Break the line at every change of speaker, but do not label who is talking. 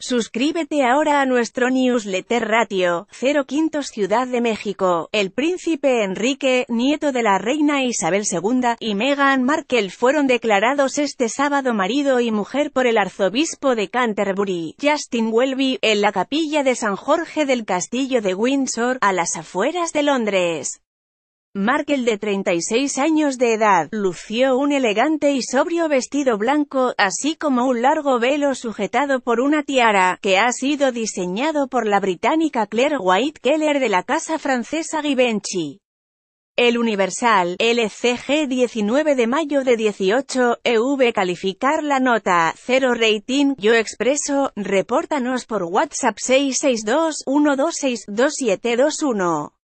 Suscríbete ahora a nuestro newsletter Ratio, 05 Ciudad de México. El príncipe Enrique, nieto de la reina Isabel II, y Meghan Markle fueron declarados este sábado marido y mujer por el arzobispo de Canterbury, Justin Welby, en la capilla de San Jorge del Castillo de Windsor, a las afueras de Londres. Markel de 36 años de edad, lució un elegante y sobrio vestido blanco, así como un largo velo sujetado por una tiara, que ha sido diseñado por la británica Claire White Keller de la casa francesa Givenchy. El Universal, LCG e 19 de mayo de 18, EV calificar la nota, 0 rating, yo expreso, repórtanos por WhatsApp 662 126 2721